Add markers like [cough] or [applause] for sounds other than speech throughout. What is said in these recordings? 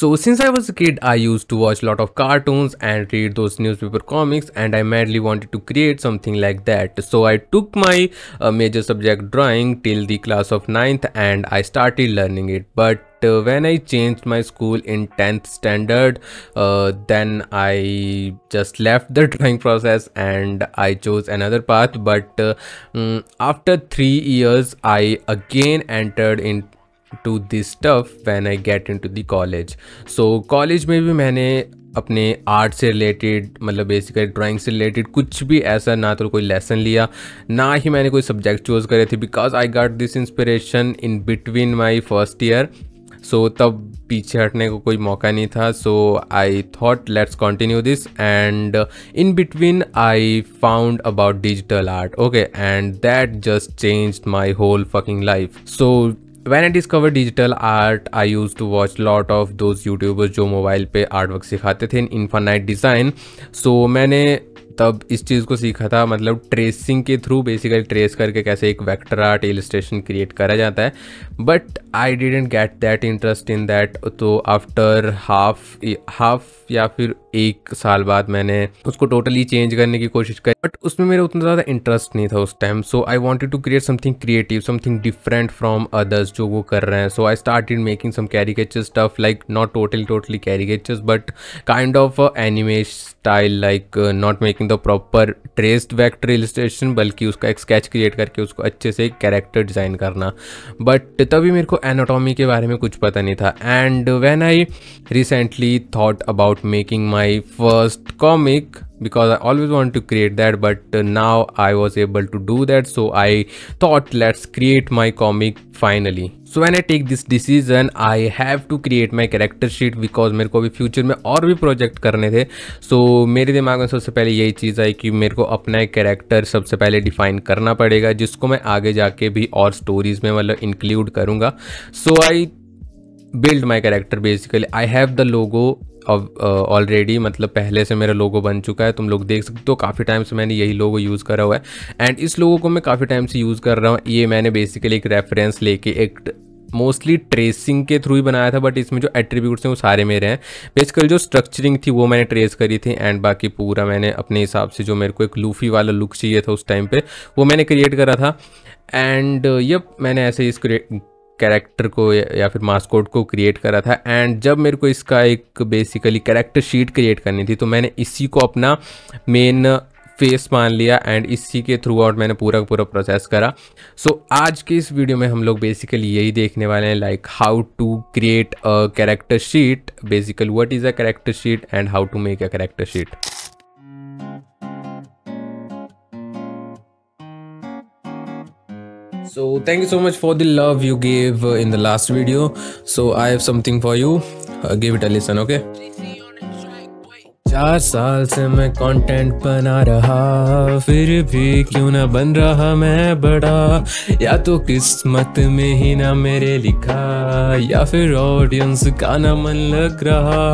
So since I was a kid, I used to watch a lot of cartoons and read those newspaper comics and I madly wanted to create something like that. So I took my uh, major subject drawing till the class of 9th and I started learning it. But uh, when I changed my school in 10th standard, uh, then I just left the [laughs] drawing process and I chose another path. But um, after three years, I again entered in to this stuff when I get in to college so college में भी मैंने अपने art से related मतलब basically drawing से related कुछ भी ऐसा ना तो कोई लेसन लिया ना ही मैंने कोई सब्जेक्ट चूज़ करे थे because I got this inspiration in between my first year so तब पीछे हटने को कोई मौका नहीं था so I thought let's continue this and in between I found about digital art okay and that just change my whole fucking life so when I discover digital art I use to watch lot of those YouTubers जो mobile पे art work सिखाते थे इन infinite design so मैंने तब इस चीज़ को सीखा था मतलब ट्रेसिंग के थ्रू बेसिकली ट्रेस करके कैसे एक वेक्टर आर्ट इलस्ट्रेशन क्रिएट करा जाता है but I didn't get that interest in that तो आफ्टर हाफ हाफ या फिर एक साल बाद मैंने उसको टोटली चेंज करने की कोशिश करी बट उसमें मेरा उतना ज़्यादा इंटरेस्ट नहीं था उस time so I wanted to create something creative something different from others जो वो कर रहे हैं so I starting making some caricature stuff like not totally totally caricatures but kind of animation style like not making the proper traced vector illustration बल्कि उसका एक sketch create करके उसको अच्छे से कैरेक्टर डिज़ाइन करना बट तभी मेरे को एनाटॉमी के बारे में कुछ पता नहीं था and when I recently thought about making my my first comic because I always want to create that but uh, now I was able to do that so I thought let's create my comic finally so when I take this decision I have to create my character sheet because मेरे को अभी future में और भी project करने थे सो so, मेरे दिमाग में सबसे पहले यही चीज़ आई कि मेरे को अपना एक करेक्टर सबसे पहले डिफाइन करना पड़ेगा जिसको मैं आगे जाके भी और स्टोरीज में मतलब इंक्लूड करूँगा so I build my character basically I have the logo already मतलब पहले से मेरा लोगो बन चुका है तुम लोग देख सकते हो तो काफ़ी टाइम से मैंने यही लोगो यूज़ करा हुआ है एंड इस लोगो को मैं काफ़ी टाइम से यूज़ कर रहा हूँ ये मैंने बेसिकली एक रेफरेंस लेके एक मोस्टली ट्रेसिंग के थ्रू ही बनाया था बट इसमें जो एट्रीब्यूट्स हैं वो सारे मेरे हैं बेसिकली जो स्ट्रक्चरिंग थी वो मैंने ट्रेस करी थी एंड बाकी पूरा मैंने अपने हिसाब से जो मेरे को एक लूफी वाला लुक चाहिए था उस टाइम पे वो मैंने क्रिएट करा था एंड यप मैंने ऐसे ही कैरेक्टर को या फिर मास्कोट को क्रिएट करा था एंड जब मेरे को इसका एक बेसिकली कैरेक्टर शीट क्रिएट करनी थी तो मैंने इसी को अपना मेन फेस मान लिया एंड इसी के थ्रू आउट मैंने पूरा पूरा प्रोसेस करा सो so, आज के इस वीडियो में हम लोग बेसिकली यही देखने वाले हैं like how to create a character sheet basically what is a character sheet and how to make a character sheet So thank you so much for the love you gave uh, in the last video. So I have something for you. Uh, give it a listen, okay? चार साल से मैं content बना रहा फिर भी क्यों ना बन रहा मैं बड़ा या तो किस्मत में ही ना मेरे लिखा या फिर ऑडियंस का ना मन लग रहा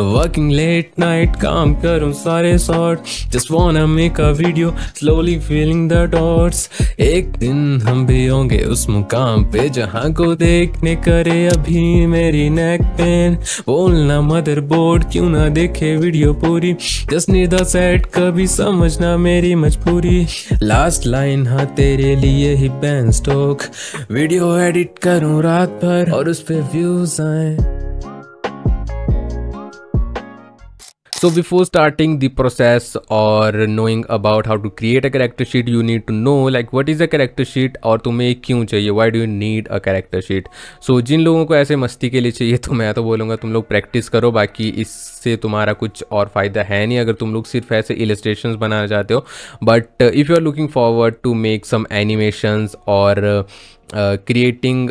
वर्किंग लेट नाइट काम करूं सारे short just wanna make a video slowly feeling the dots एक दिन हम भी होंगे उस मुकाम पे जहां को देखने करे अभी मेरी नेक पेन बोलना मदर बोर्ड क्यों ना देखे वीडियो पूरी जस्ट नीड द सेट कभी समझना मेरी मजबूरी लास्ट लाइन हाँ तेरे लिए ही पेन स्टोक वीडियो एडिट करूँ रात भर और उस पर व्यूज आए So before starting the process or knowing about how to create a character sheet, you need to know like what is a character sheet और तुम्हें क्यों चाहिए why do you need a character sheet. So जिन लोगों को ऐसे मस्ती के लिए चाहिए तो मैं तो बोलूँगा तुम लोग प्रैक्टिस करो बाकी इससे तुम्हारा कुछ और फ़ायदा है नहीं अगर तुम लोग सिर्फ ऐसे इलस्ट्रेशन बनाना चाहते हो but if you are looking forward to make some animations और uh, क्रिएटिंग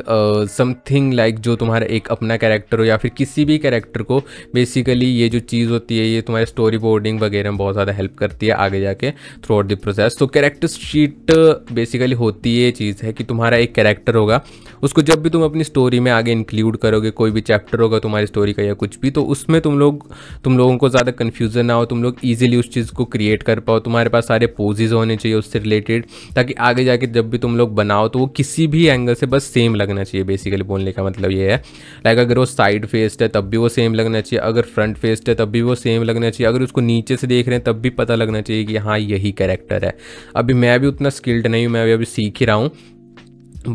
समथिंग लाइक जो तुम्हारा एक अपना कैरेक्टर हो या फिर किसी भी कैरेक्टर को बेसिकली ये जो चीज़ होती है ये तुम्हारे स्टोरी बोर्डिंग वगैरह में बहुत ज़्यादा हेल्प करती है आगे जाके थ्रू आउट द प्रोसेस तो कैरेक्टर शीट बेसिकली होती है चीज़ है कि तुम्हारा एक कैरेक्टर होगा उसको जब भी तुम अपनी स्टोरी में आगे इंक्लूड करोगे कोई भी चैप्टर होगा तुम्हारी स्टोरी का या कुछ भी तो उसमें तुम लोग तुम लोगों को ज़्यादा कन्फ्यूज़न ना हो तुम लोग ईजिली उस चीज़ को क्रिएट कर पाओ तुम्हारे पास सारे पोजेज होने चाहिए उससे रिलेटेड ताकि आगे जाके जब भी तुम लोग बनाओ तो वो किसी भी भी एंगल से बस सेम लगना चाहिए बेसिकली बोलने का मतलब ये है लाइक अगर वो साइड फेस्ड है तब भी वो सेम लगना चाहिए अगर फ्रंट फेस्ड है तब भी वो सेम लगना चाहिए अगर उसको नीचे से देख रहे हैं तब भी पता लगना चाहिए कि हाँ यही कैरेक्टर है अभी मैं भी उतना स्किल्ड नहीं हूँ मैं भी अभी सीख ही रहा हूँ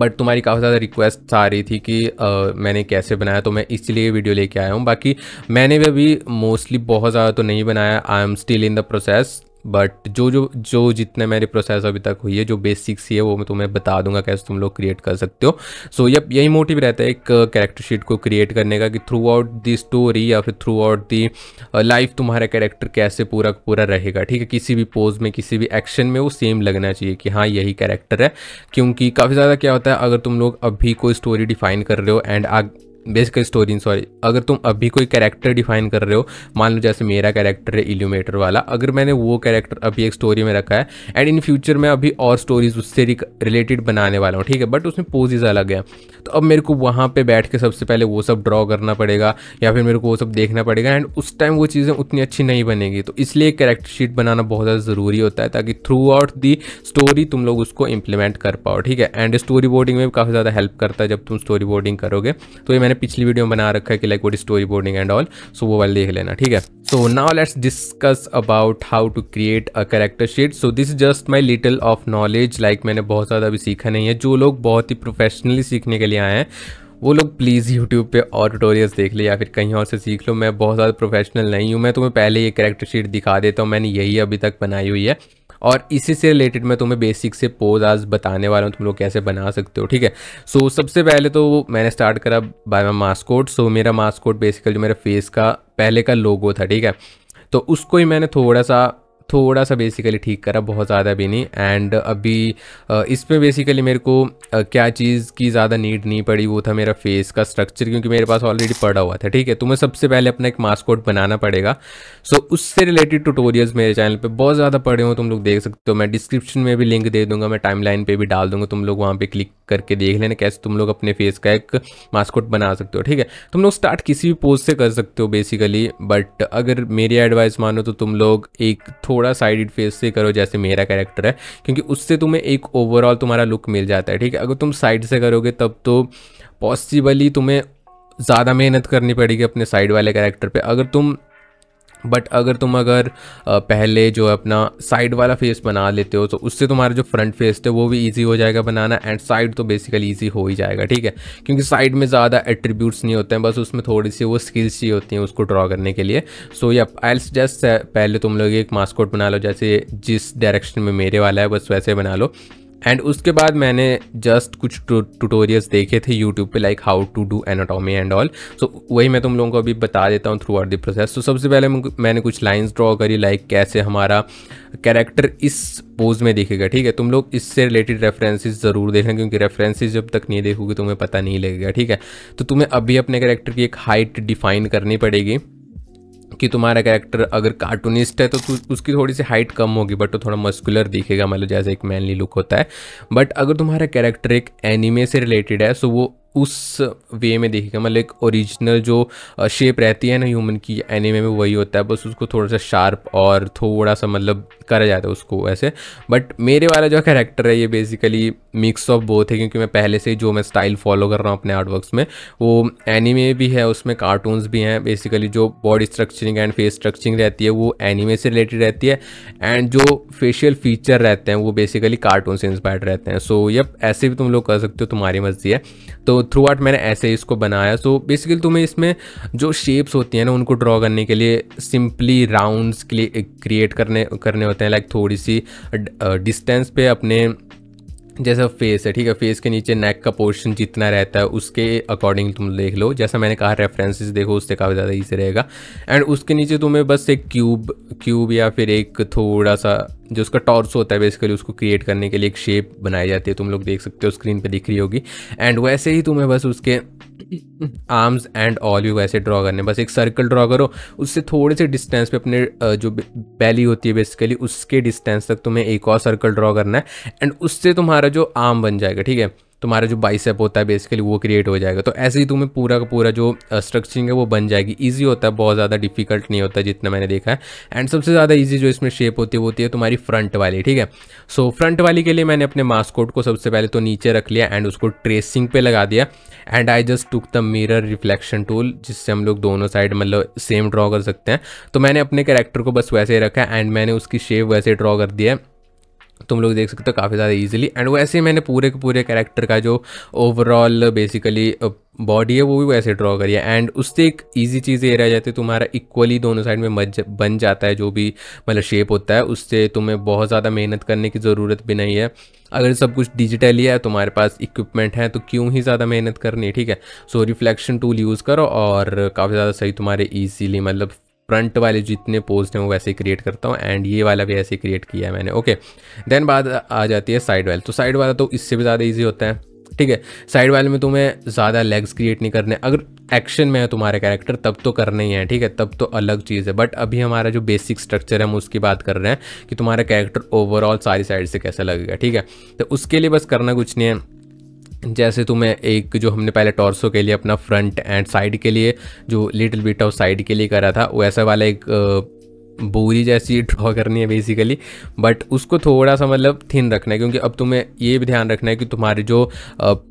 बट तुम्हारी काफ़ी ज़्यादा रिक्वेस्ट आ रही थी कि आ, मैंने कैसे बनाया तो मैं इसलिए वीडियो लेके आया हूँ बाकी मैंने भी अभी मोस्टली बहुत ज़्यादा तो नहीं बनाया I am still in the process but जो जो जो जितने मेरे प्रोसेस अभी तक हुई है जो बेसिक्स ही है वो मैं तुम्हें बता दूंगा कैसे तुम लोग क्रिएट कर सकते हो सो so, यही मोटिव रहता है एक कैरेक्टर uh, शीट को क्रिएट करने का कि थ्रू आउट दी स्टोरी या फिर थ्रू आउट दी लाइफ तुम्हारा कैरेक्टर कैसे पूरा पूरा रहेगा ठीक है किसी भी पोज में किसी भी एक्शन में वो सेम लगना चाहिए कि हाँ यही कैरेक्टर है क्योंकि काफ़ी ज़्यादा क्या होता है अगर तुम लोग अभी कोई स्टोरी डिफाइन कर रहे हो एंड बेसिकल स्टोरी सॉरी अगर तुम अभी कोई कैरेक्टर डिफाइन कर रहे हो मान लो जैसे मेरा कैरेक्टर है इल्यूमेटर वाला अगर मैंने वो कैरेक्टर अभी एक स्टोरी में रखा है एंड इन फ्यूचर मैं अभी और स्टोरीज उससे रिलेटेड बनाने वाला हूँ ठीक है बट उसमें पोजेज अलग हैं तो अब मेरे को वहाँ पर बैठ के सबसे पहले वो सब ड्रॉ करना पड़ेगा या फिर मेरे को वो सब देखना पड़ेगा एंड उस टाइम वो चीज़ें उतनी अच्छी नहीं बनेगी तो इसलिए कैरेक्टर शीट बनाना बहुत ज़्यादा ज़रूरी होता है ताकि थ्रू आउट दी स्टोरी तुम लोग उसको इम्प्लीमेंट कर पाओ ठीक है एंड स्टोरी बोर्डिंग में भी काफ़ी ज़्यादा हेल्प करता है जब तुम स्टोरी बोर्डिंग करोगे तो ये मैंने पिछली वीडियो में बना रखा है कि like what storyboarding and all so वो वाले देख लेना ठीक है so now let's discuss about how to create a character sheet so this just my little of knowledge like मैंने बहुत ज़्यादा अभी सीखा नहीं है जो लोग बहुत ही प्रोफेशनली सीखने के लिए आए हैं वो लोग प्लीज़ यूट्यूब पे और ट्यूटोरियल्स देख ले या फिर कहीं और से सीख लो मैं बहुत ज़्यादा प्रोफेशनल नहीं हूँ मैं तुम्हें पहले ये करेक्टर शीट दिखा देता हूँ मैंने यही अभी तक बनाई हुई है और इसी से रिलेटेड मैं तुम्हें बेसिक से पोज आज बताने वाला हूँ तुम लोग कैसे बना सकते हो ठीक है सो so, सबसे पहले तो मैंने स्टार्ट करा बाय माई मास्कोट सो मेरा मास्कोट बेसिकली जो मेरा फेस का पहले का लोगो था ठीक है तो उसको ही मैंने थोड़ा सा थोड़ा सा बेसिकली ठीक करा बहुत ज़्यादा भी नहीं एंड अभी इस पर बेसिकली मेरे को क्या चीज़ की ज़्यादा नीड नहीं पड़ी वो था मेरा फेस का स्ट्रक्चर क्योंकि मेरे पास ऑलरेडी पड़ा हुआ था ठीक है तुम्हें तो सबसे पहले अपना एक मास्कोट बनाना पड़ेगा सो so, उससे रिलेटेड टूटोरियल्स मेरे चैनल पर बहुत ज़्यादा पड़े हो तुम लोग देख सकते हो मैं डिस्क्रिप्शन में भी लिंक दे दूंगा मैं टाइम लाइन भी डाल दूंगा तुम लोग वहाँ पर क्लिक करके देख लेना कैसे तुम लोग अपने फेस का एक मास्कोट बना सकते हो ठीक है तुम लोग स्टार्ट किसी भी पोज से कर सकते हो बेसिकली बट अगर मेरी एडवाइस मानो तो तुम लोग एक थोड़ा थोड़ा साइड फेस से करो जैसे मेरा कैरेक्टर है क्योंकि उससे तुम्हें एक ओवरऑल तुम्हारा लुक मिल जाता है ठीक है अगर तुम साइड से करोगे तब तो पॉसिबली तुम्हें ज़्यादा मेहनत करनी पड़ेगी अपने साइड वाले कैरेक्टर पे अगर तुम बट अगर तुम अगर पहले जो अपना साइड वाला फेस बना लेते हो तो उससे तुम्हारा जो फ्रंट फेस थे वो भी इजी हो जाएगा बनाना एंड साइड तो बेसिकली इजी हो ही जाएगा ठीक है क्योंकि साइड में ज़्यादा एट्रीब्यूट्स नहीं होते हैं बस उसमें थोड़ी सी वो स्किल्स ही होती हैं उसको ड्रॉ करने के लिए सो या आई जस्ट पहले तुम लोग एक मास्कोट बना लो जैसे जिस डायरेक्शन में मेरे वाला है बस वैसे बना लो एंड उसके बाद मैंने जस्ट कुछ ट्यूटोरियल्स देखे थे यूट्यूब पे like how to do anatomy and all so वही मैं तुम लोगों को अभी बता देता हूँ थ्रू आउट द प्रोसेस तो सबसे पहले मैंने कुछ लाइंस ड्रॉ करी लाइक कैसे हमारा कैरेक्टर इस पोज में देखेगा ठीक है तुम लोग इससे रिलेटेड रेफरेंसेज ज़रूर देखना क्योंकि रेफरेंसेज जब तक नहीं देखोगे तुम्हें पता नहीं लगेगा ठीक है तो तुम्हें अभी अपने कैरेक्टर की एक हाइट डिफाइन करनी पड़ेगी कि तुम्हारा कैरेक्टर अगर कार्टूनिस्ट है तो उसकी थोड़ी सी हाइट कम होगी बट वो थोड़ा मस्कुलर दिखेगा मतलब जैसे एक मैनली लुक होता है बट अगर तुम्हारा कैरेक्टर एक एनिमे से रिलेटेड है सो वो उस वे में देखेगा मतलब एक ओरिजिनल जो शेप रहती है ना ह्यूमन की एनिमे में वही होता है बस उसको थोड़ा सा शार्प और थोड़ा सा मतलब करा जाता है उसको ऐसे बट मेरे वाला जो कैरेक्टर है ये बेसिकली मिक्स ऑफ बोथ है क्योंकि मैं पहले से ही जो मैं स्टाइल फॉलो कर रहा हूँ अपने वर्कस में वो एनिमे भी है उसमें कार्टून्स भी हैं बेसिकली जो body structuring and face structuring रहती है वो एनीमे से रिलेटेड रहती है एंड जो फेशियल फीचर रहते हैं वो बेसिकली कार्टून से इंस्पायर्ड रहते हैं सो so, यप ऐसे भी तुम लोग कर सकते हो तुम्हारी मर्जी है तो थ्रू आउट मैंने ऐसे इसको बनाया सो बेसिकली तुम्हें इसमें जो शेप्स होती हैं ना उनको ड्रॉ करने के लिए सिंपली राउंड्स क्रिएट करने करने होते हैं लाइक थोड़ी सी डिस्टेंस पे अपने जैसा फेस है ठीक है फेस के नीचे नेक का पोर्शन जितना रहता है उसके अकॉर्डिंग तुम देख लो जैसा मैंने कहा रेफरेंसेस देखो उससे काफ़ी ज़्यादा ईजी रहेगा एंड उसके नीचे तुम्हें बस एक क्यूब क्यूब या फिर एक थोड़ा सा जो उसका टॉर्स होता है बेसिकली उसको क्रिएट करने के लिए एक शेप बनाई जाती है तुम लोग देख सकते हो स्क्रीन पे दिख रही होगी एंड वैसे ही तुम्हें बस उसके आर्म्स एंड ऑल भी वैसे ड्रॉ करने बस एक सर्कल ड्रॉ करो उससे थोड़े से डिस्टेंस पे अपने जो बैली होती है बेसिकली उसके डिस्टेंस तक तुम्हें एक और सर्कल ड्रॉ करना है एंड उससे तुम्हारा जो आर्म बन जाएगा ठीक है तुम्हारा जो बाइसेप होता है बेसिकली वो क्रिएट हो जाएगा तो ऐसे ही तुम्हें पूरा का पूरा जो स्ट्रक्चरिंग uh, है वो बन जाएगी ईजी होता है बहुत ज़्यादा डिफिकल्ट नहीं होता जितना मैंने देखा है एंड सबसे ज़्यादा ईजी जो इसमें शेप होती है वो होती है तुम्हारी फ्रंट वाली ठीक है सो so, फ्रंट वाली के लिए मैंने अपने मास्कोट को सबसे पहले तो नीचे रख लिया एंड उसको ट्रेसिंग पे लगा दिया and I just took the mirror reflection tool जिससे हम लोग दोनों साइड मतलब सेम ड्रॉ कर सकते हैं तो मैंने अपने कैरेक्टर को बस वैसे ही रखा एंड मैंने उसकी शेप वैसे ड्रॉ कर दिया है तुम लोग देख सकते हो काफ़ी ज़्यादा इजीली एंड वैसे ही मैंने पूरे के पूरे कैरेक्टर का जो ओवरऑल बेसिकली बॉडी है वो भी वैसे ड्रॉ करी है एंड उससे एक ईजी चीज़ ये रह जाती है तुम्हारा इक्वली दोनों साइड में मज बन जाता है जो भी मतलब शेप होता है उससे तुम्हें बहुत ज़्यादा मेहनत करने की ज़रूरत भी नहीं है अगर सब कुछ डिजिटली है तुम्हारे पास इक्विपमेंट है तो क्यों ही ज़्यादा मेहनत करनी है ठीक है सो रिफ्लेक्शन टूल यूज़ करो और काफ़ी ज़्यादा सही तुम्हारे ईजीली मतलब फ्रंट वाले जितने पोस्ट हैं वो वैसे ही क्रिएट करता हूँ एंड ये वाला भी ऐसे क्रिएट किया है मैंने ओके देन बाद आ जाती है साइड वाले तो साइड वाला तो इससे भी ज़्यादा ईजी होता है ठीक है साइड वाले में तुम्हें ज़्यादा लेग्स क्रिएट नहीं करने अगर एक्शन में है तुम्हारे कैरेक्टर तब तो करना ही है ठीक है तब तो अलग चीज़ है बट अभी हमारा जो बेसिक स्ट्रक्चर है हम उसकी बात कर रहे हैं कि तुम्हारा कैरेक्टर ओवरऑल सारी साइड से कैसा लगेगा ठीक है तो उसके लिए बस करना कुछ नहीं है जैसे तो मैं एक जो हमने पहले टॉर्सो के लिए अपना फ्रंट एंड साइड के लिए जो लिटिल बिट ऑफ साइड के लिए करा था वैसा वाला एक बोरी जैसी ड्रॉ करनी है बेसिकली बट उसको थोड़ा सा मतलब थिन रखना है क्योंकि अब तुम्हें ये भी ध्यान रखना है कि तुम्हारे जो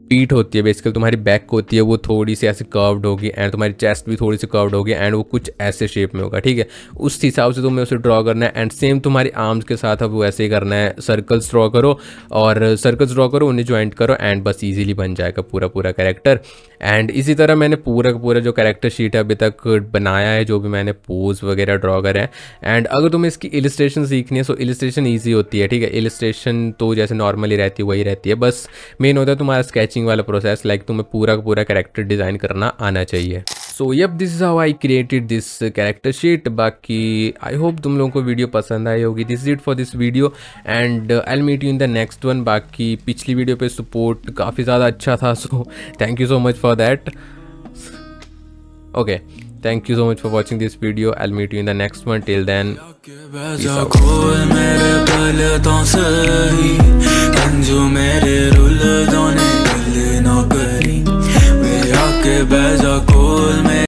पीठ होती है बेसिकली तुम्हारी बैक होती है वो थोड़ी सी ऐसे कर्व्ड होगी एंड तुम्हारी चेस्ट भी थोड़ी सी कर्व्ड होगी एंड वो कुछ ऐसे शेप में होगा ठीक है उस हिसाब से तुम्हें उसे ड्रॉ करना है एंड सेम तुम्हारी आर्म्स के साथ अब वैसे ही करना है सर्कल्स ड्रॉ करो और सर्कल्स ड्रॉ करो उन्हें ज्वाइंट करो एंड बस ईजिली बन जाएगा पूरा पूरा कैरेक्टर एंड इसी तरह मैंने पूरा का पूरा जो कैरेक्टर शीट है अभी तक बनाया है जो भी मैंने पोज वगैरह ड्रॉ करे हैं एंड अगर तुम्हें इसकी इलिस्ट्रेशन सीखनी है सो इलिस्ट्रेशन ईजी होती है ठीक है इलिस्ट्रेशन तो जैसे नॉर्मली रहती है वही रहती है बस मेन होता है तुम्हारा स्केचिंग स्केचिंग वाला प्रोसेस लाइक तुम्हें पूरा का पूरा कैरेक्टर डिज़ाइन करना आना चाहिए so yup this is how I created this character sheet बाकी आई होप तुम लोगों को वीडियो पसंद आई होगी this is it for this video and I'll meet you in the next one बाकी पिछली वीडियो पे सपोर्ट काफ़ी ज़्यादा अच्छा था so thank you so much for that okay Thank you so much for watching this video. I'll meet you in the next one. Till then, peace out. que baise à